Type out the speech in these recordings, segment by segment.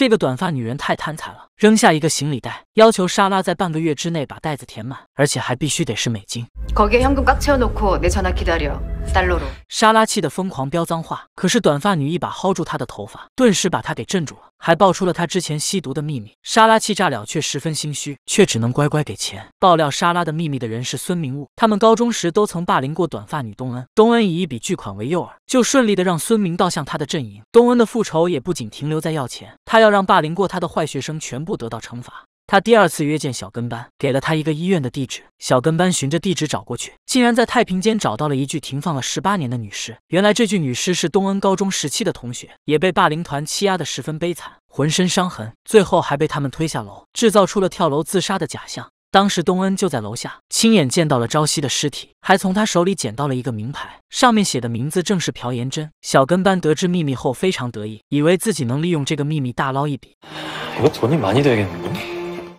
这个短发女人太贪财了，扔下一个行李袋。要求莎拉在半个月之内把袋子填满，而且还必须得是美金。莎拉气得疯狂飙脏话，可是短发女一把薅住她的头发，顿时把她给镇住了，还爆出了她之前吸毒的秘密。莎拉气炸了，却十分心虚，却只能乖乖给钱。爆料莎拉的秘密的人是孙明悟，他们高中时都曾霸凌过短发女东恩。东恩以一笔巨款为诱饵，就顺利的让孙明倒向他的阵营。东恩的复仇也不仅停留在要钱，他要让霸凌过他的坏学生全部得到惩罚。他第二次约见小跟班，给了他一个医院的地址。小跟班循着地址找过去，竟然在太平间找到了一具停放了十八年的女尸。原来这具女尸是东恩高中时期的同学，也被霸凌团欺压得十分悲惨，浑身伤痕，最后还被他们推下楼，制造出了跳楼自杀的假象。当时东恩就在楼下，亲眼见到了朝夕的尸体，还从他手里捡到了一个名牌，上面写的名字正是朴妍真。小跟班得知秘密后非常得意，以为自己能利用这个秘密大捞一笔。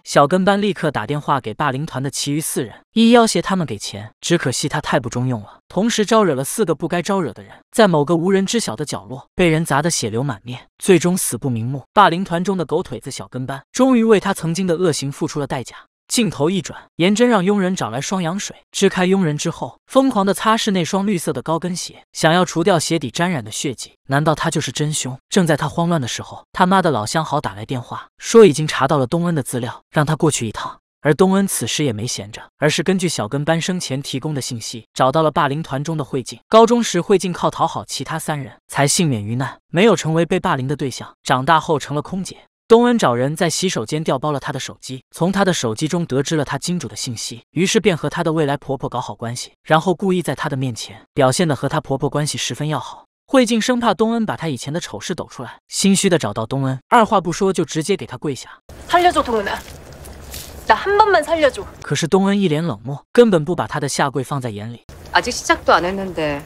小跟班立刻打电话给霸凌团的其余四人，一要挟他们给钱。只可惜他太不中用了，同时招惹了四个不该招惹的人，在某个无人知晓的角落被人砸得血流满面，最终死不瞑目。霸凌团中的狗腿子小跟班终于为他曾经的恶行付出了代价。镜头一转，颜真让佣人找来双氧水，支开佣人之后，疯狂地擦拭那双绿色的高跟鞋，想要除掉鞋底沾染的血迹。难道他就是真凶？正在他慌乱的时候，他妈的老相好打来电话，说已经查到了东恩的资料，让他过去一趟。而东恩此时也没闲着，而是根据小跟班生前提供的信息，找到了霸凌团中的慧静。高中时，慧静靠讨好其他三人，才幸免于难，没有成为被霸凌的对象。长大后，成了空姐。东恩找人在洗手间调包了他的手机，从他的手机中得知了他金主的信息，于是便和他的未来婆婆搞好关系，然后故意在他的面前表现的和他婆婆关系十分要好。慧静生怕东恩把她以前的丑事抖出来，心虚的找到东恩，二话不说就直接给他跪下。한번만살려줘可是东恩一脸冷漠，根本不把他的下跪放在眼里。아직시작도안했는데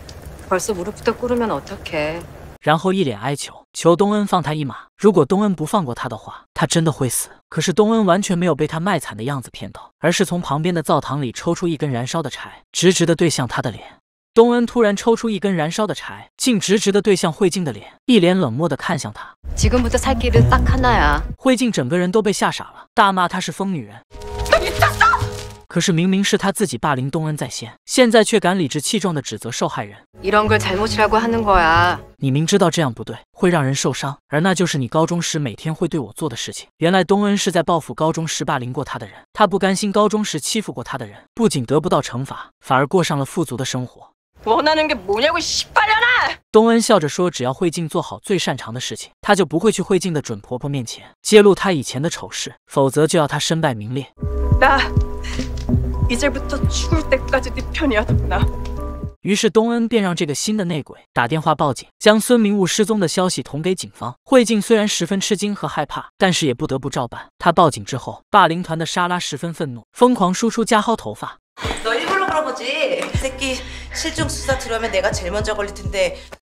벌써무릎부터꿇으면어떡해然后一脸哀求，求东恩放他一马。如果东恩不放过他的话，他真的会死。可是东恩完全没有被他卖惨的样子骗到，而是从旁边的灶堂里抽出一根燃烧的柴，直直的对向他的脸。东恩突然抽出一根燃烧的柴，竟直直的对向慧静的脸，一脸冷漠的看向他。慧静整个人都被吓傻了，大骂她是疯女人。可是明明是他自己霸凌东恩在先，现在却敢理直气壮地指责受害人。你明知道这样不对，会让人受伤，而那就是你高中时每天会对我做的事情。原来东恩是在报复高中时霸凌过他的人，他不甘心高中时欺负过他的人不仅得不到惩罚，反而过上了富足的生活。东恩笑着说，只要慧静做好最擅长的事情，他就不会去慧静的准婆婆面前揭露她以前的丑事，否则就要她身败名裂。于是东恩便让这个新的内鬼打电话报警，将孙明悟失踪的消息捅给警方。慧静虽然十分吃惊和害怕，但是也不得不照办。她报警之后，霸凌团的莎拉十分愤怒，疯狂输出加薅头发。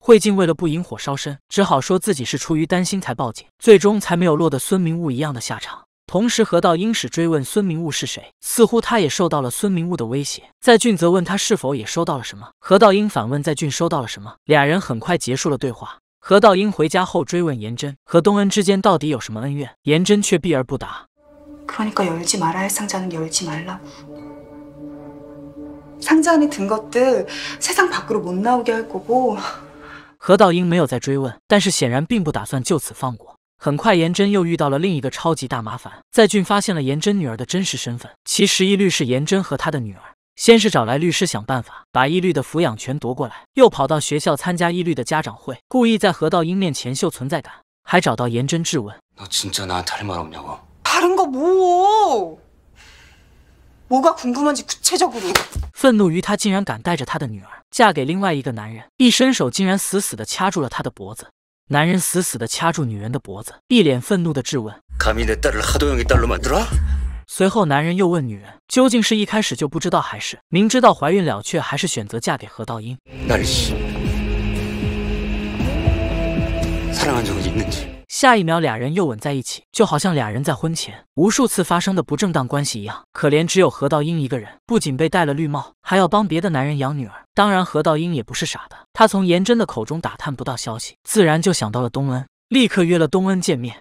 慧静为了不引火烧身，只好说自己是出于担心才报警，最终才没有落得孙明悟一样的下场。同时，何道英始追问孙明悟是谁，似乎他也受到了孙明悟的威胁。在俊则问他是否也收到了什么，何道英反问在俊收到了什么。俩人很快结束了对话。何道英回家后追问严真和东恩之间到底有什么恩怨，严真却避而不答。何 道英没有再追问，但是显然并不打算就此放过。很快，颜真又遇到了另一个超级大麻烦。在俊发现了颜真女儿的真实身份，其实疑律是颜真和他的女儿。先是找来律师想办法把伊律的抚养权夺过来，又跑到学校参加伊律的家长会，故意在河道英面前秀存在感，还找到颜真质问。愤怒于他竟然敢带着他的女儿嫁给另外一个男人，一伸手竟然死死的掐住了他的脖子。男人死死地掐住女人的脖子，一脸愤怒地质问。随后，男人又问女人，究竟是一开始就不知道，还是明知道怀孕了却还是选择嫁给何道英？下一秒，俩人又吻在一起，就好像俩人在婚前无数次发生的不正当关系一样。可怜只有何道英一个人，不仅被戴了绿帽，还要帮别的男人养女儿。当然，何道英也不是傻的，他从严真的口中打探不到消息，自然就想到了东恩，立刻约了东恩见面。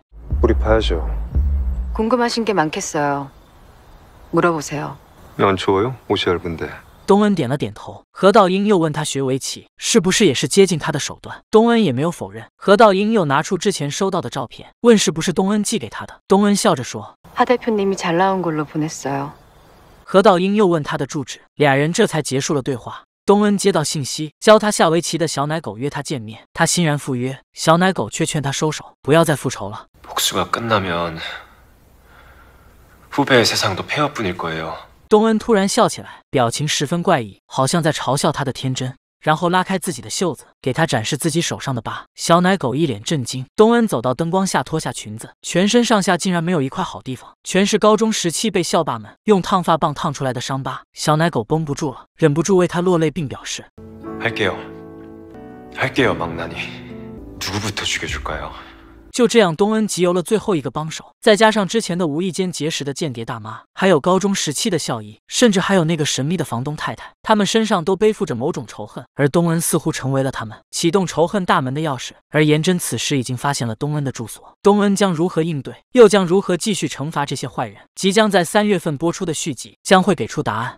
东恩点了点头，何道英又问他学围棋是不是也是接近他的手段。东恩也没有否认。何道英又拿出之前收到的照片，问是不是东恩寄给他的。东恩笑着说。何道英又问他的住址，俩人这才结束了对话。东恩接到信息，教他下围棋的小奶狗约他见面，他欣然赴约。小奶狗却劝他收手，不要再复仇了。东恩突然笑起来，表情十分怪异，好像在嘲笑他的天真。然后拉开自己的袖子，给他展示自己手上的疤。小奶狗一脸震惊。东恩走到灯光下，脱下裙子，全身上下竟然没有一块好地方，全是高中时期被校霸们用烫发棒烫出来的伤疤。小奶狗绷不住了，忍不住为他落泪，并表示。就这样，东恩集邮了最后一个帮手，再加上之前的无意间结识的间谍大妈，还有高中时期的孝义，甚至还有那个神秘的房东太太，他们身上都背负着某种仇恨，而东恩似乎成为了他们启动仇恨大门的钥匙。而颜真此时已经发现了东恩的住所，东恩将如何应对，又将如何继续惩罚这些坏人？即将在三月份播出的续集将会给出答案。